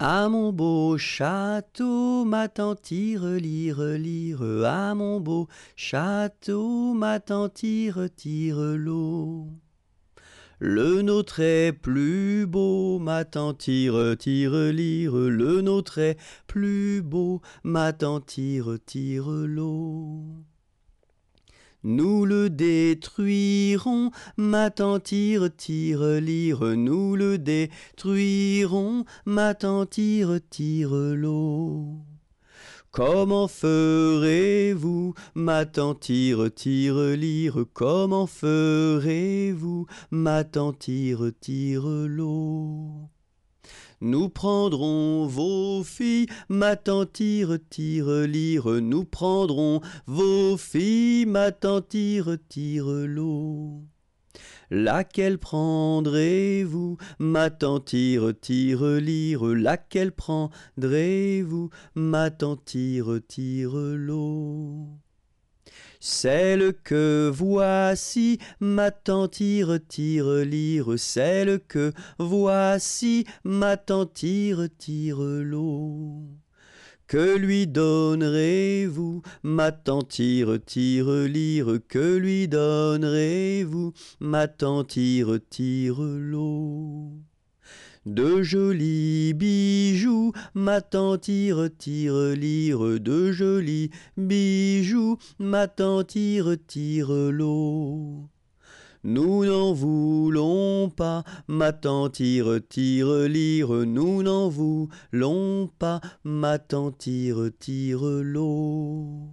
À mon beau château m'attends-tire, lire, lire, à mon beau château tante tire l'eau. Le nôtre est plus beau, tante tire, lire, le nôtre est plus beau, m'attends-tire, tire l'eau. Nous le détruirons, ma tire, tire, lire, nous le détruirons, ma tire, tire l'eau. Comment ferez-vous, ma tire, tire, lire, comment ferez-vous, ma tire, tire l'eau nous prendrons vos filles, ma tire, tire, lire, nous prendrons vos filles, ma tire, tire, l'eau. Laquelle prendrez-vous Ma tire, tire, lire, laquelle prendrez-vous Ma tire, tire, l'eau. Celle que voici tante tire, tire, lire. Celle que voici tante tire, retire l'eau. Que lui donnerez-vous, ma tante tire, tire, lire, que lui donnerez-vous, ma tante tire, tire, l'eau. De jolis bijoux, ma tante tire, lire, de jolis bijoux, ma tante tire, l'eau. Nous n'en voulons pas, ma tante tire, lire, nous n'en voulons pas, ma tante tire, tire l'eau.